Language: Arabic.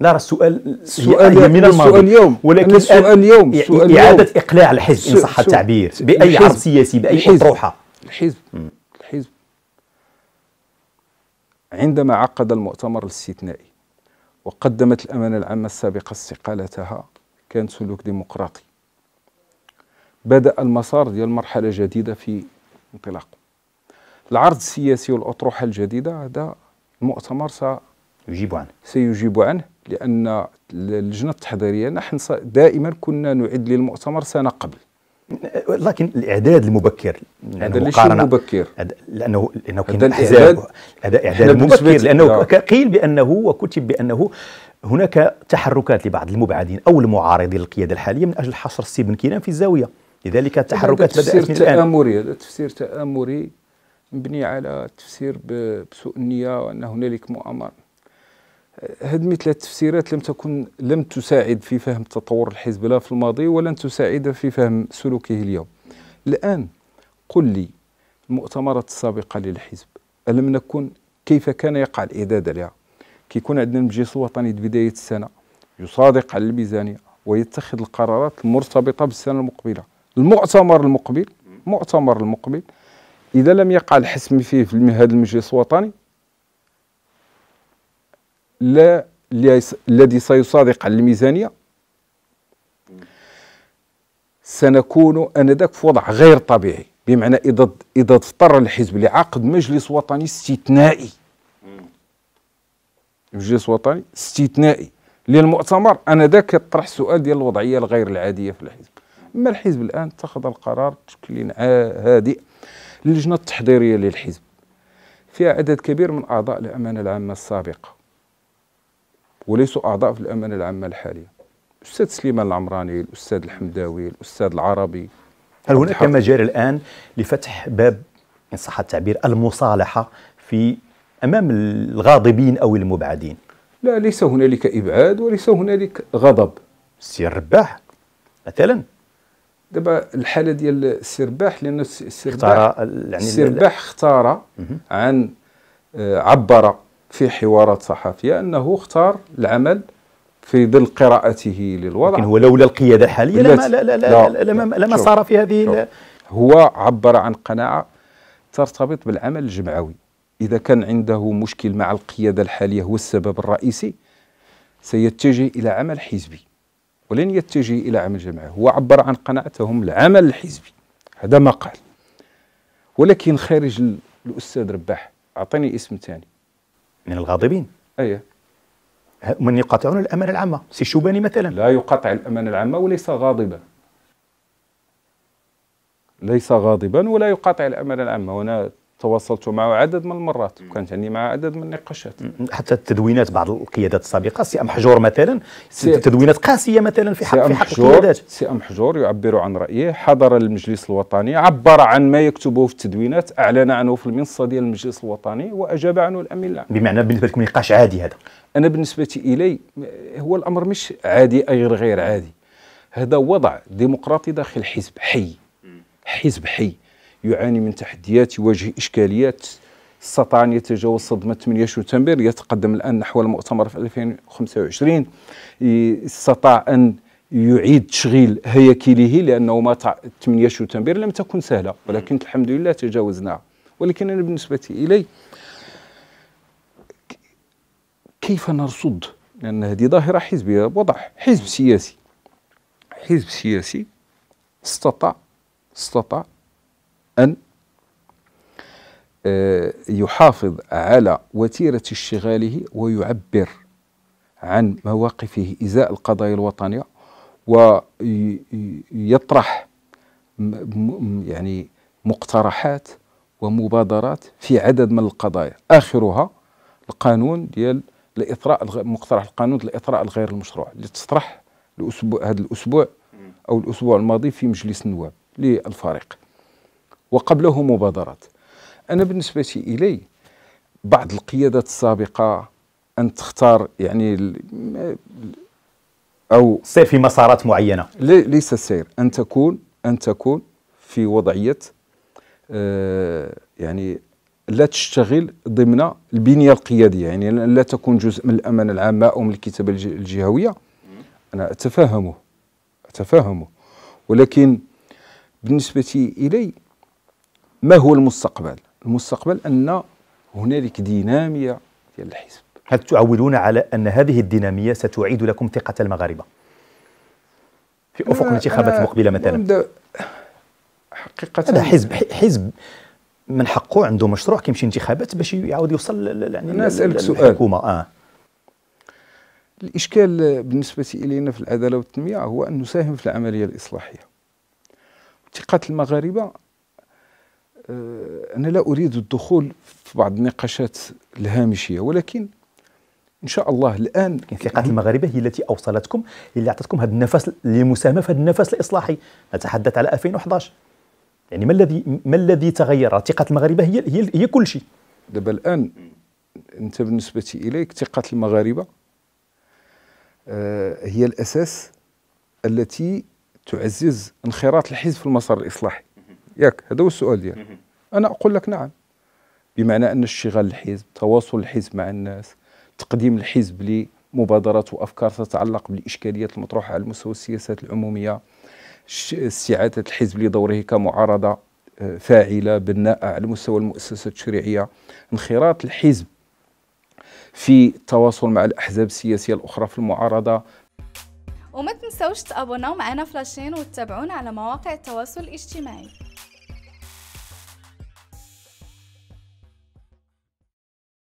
لا السؤال سؤال من الماضي السؤال اليوم ولكن السؤال اليوم اعاده اقلاع الحزب ان صح التعبير باي عرض سياسي باي اطروحه الحزب الحزب عندما عقد المؤتمر الاستثنائي وقدمت الامانه العامه السابقه استقالتها كان سلوك ديمقراطي بدا المسار ديال مرحله جديده في انطلاقه العرض السياسي والاطروحه الجديده هذا المؤتمر سيجيب عنه سيجيب عنه لان اللجنه التحضيريه نحن دائما كنا نعد للمؤتمر سنه قبل لكن الاعداد المبكر هذا ليش مبكر لانه لانه كان الاعداد هذا اعداد مبكر لانه قيل بانه وكتب بانه هناك تحركات لبعض المبعدين او المعارضين للقياده الحاليه من اجل حصر السي بن كيلان في الزاويه لذلك التحركات بدات تفسير تامري هذا تفسير تامري مبني على تفسير بسوء النيه وان هنالك مؤامره هذه مثل التفسيرات لم تكن لم تساعد في فهم تطور الحزب لا في الماضي ولن تساعد في فهم سلوكه اليوم الآن قل لي المؤتمرات السابقة للحزب ألم نكن كيف كان يقع الإعداد لها كيكون عندنا المجلس الوطني بداية السنة يصادق على الميزانية ويتخذ القرارات المرتبطة بالسنة المقبلة المؤتمر المقبل مؤتمر المقبل إذا لم يقع الحسم فيه في هذا المجلس الوطني لا الذي سيصادق على الميزانية سنكون أنذاك في وضع غير طبيعي بمعنى إذا إذا اضطر الحزب لعقد مجلس وطني استثنائي مجلس وطني استثنائي للمؤتمر أنذاك يطرح السؤال ديال الوضعية الغير العادية في الحزب أما الحزب الآن اتخذ القرار بشكل هادئ اللجنة التحضيرية للحزب فيها عدد كبير من أعضاء الأمانة العامة السابقة وليسوا أعضاء في الأمانة العامة الحالية الأستاذ سليمان العمراني الأستاذ الحمداوي الأستاذ العربي هل هناك مجال الآن لفتح باب إن صح التعبير المصالحة في أمام الغاضبين أو المبعدين لا ليس هنالك إبعاد وليس هنالك غضب السي مثلا دابا الحاله ديال السي رباح لان السي السي رباح اختار يعني عن آه، عبر في حوارات صحفية أنه اختار العمل في ظل قراءته للوضع لكن هو لولا القيادة الحالية لما, لا لا لا لا لا لا صار في هذه هو عبر عن قناعة ترتبط بالعمل الجمعوي إذا كان عنده مشكل مع القيادة الحالية هو السبب الرئيسي سيتجه إلى عمل حزبي ولن يتجه إلى عمل جمعوي هو عبر عن قناعتهم العمل الحزبي هذا ما قال ولكن خارج الأستاذ رباح اعطيني اسم ثاني من الغاضبين أي من يقاطعون الامانه العامة سي شوباني مثلا لا يقاطع الامانه العامة وليس غاضبا ليس غاضبا ولا يقاطع الامانه العامة وأنا تواصلت معه عدد من المرات وكانت عندي معه عدد من النقاشات حتى التدوينات بعض القيادات السابقه سي ام حجور مثلا سي تدوينات قاسيه مثلا في حق في حق القيادات سي ام حجور يعبر عن رايه حضر المجلس الوطني عبر عن ما يكتبه في التدوينات اعلن عنه في المنصه ديال المجلس الوطني واجاب عنه الامين العام بمعنى بالنسبه لكم نقاش عادي هذا انا بالنسبه الي هو الامر مش عادي اي غير عادي هذا وضع ديمقراطي داخل حزب حي حزب حي يعاني من تحديات يواجه إشكاليات استطاع أن يتجاوز صدمة 8 شتنبر يتقدم الآن نحو المؤتمر في 2025 استطاع أن يعيد تشغيل هياكله لأنه ما 8 شتنبر لم تكن سهلة ولكن الحمد لله تجاوزناها ولكن أنا بالنسبة إلي كيف نرصد لأن هذه ظاهرة حزبية واضح حزب سياسي حزب سياسي استطاع استطاع أن آه، يحافظ على وتيرة اشتغاله ويعبر عن مواقفه إزاء القضايا الوطنية ويطرح يعني مقترحات ومبادرات في عدد من القضايا آخرها القانون ديال الإطراء مقترح القانون الإطراء الغير المشروع اللي تطرح الأسبوع هذا الأسبوع أو الأسبوع الماضي في مجلس النواب للفريق وقبله مبادرات أنا بالنسبة إلي بعض القيادات السابقة أن تختار يعني أو سير في مسارات معينة ليس السير أن تكون أن تكون في وضعية آه يعني لا تشتغل ضمن البنية القيادية يعني لا تكون جزء من الأمانة العامة أو من الكتابة الجهوية أنا أتفهمه أتفهمه ولكن بالنسبة إلي ما هو المستقبل المستقبل ان هنالك ديناميه ديال الحزب هل تعولون على ان هذه الديناميه ستعيد لكم ثقه المغاربه في افق الانتخابات المقبله مثلا حقيقه هذا حزب حزب من حقه عنده مشروع كيمشي انتخابات باش يعاود يوصل يعني انا اسالك سؤال اه الاشكال بالنسبه الينا في العداله والتنميه هو ان نساهم في العمليه الاصلاحيه ثقه المغاربه آه، أنا لا أريد الدخول في بعض النقاشات الهامشية ولكن ان شاء الله الان ثقة المغاربه هي التي اوصلتكم اللي اعطتكم هذا النفس للمساهمه في هذا النفس الاصلاحي نتحدث على 2011 يعني ما الذي ما الذي تغير ثقه المغاربه هي هي, هي كل شيء دابا الان انت بالنسبه اليك ثقه المغاربه آه، هي الاساس التي تعزز انخراط الحزب في المسار الاصلاحي ياك هذا هو السؤال ديالك انا اقول لك نعم بمعنى ان اشتغال الحزب تواصل الحزب مع الناس تقديم الحزب لمبادرات وافكار تتعلق بالاشكاليات المطروحه على مستوى السياسات العموميه استعاده الحزب لدوره كمعارضه آه، فاعله بناءه على مستوى المؤسسه التشريعيه انخراط الحزب في التواصل مع الاحزاب السياسيه الاخرى في المعارضه وما تنسوش تابوناو معنا فلاشين وتتابعونا على مواقع التواصل الاجتماعي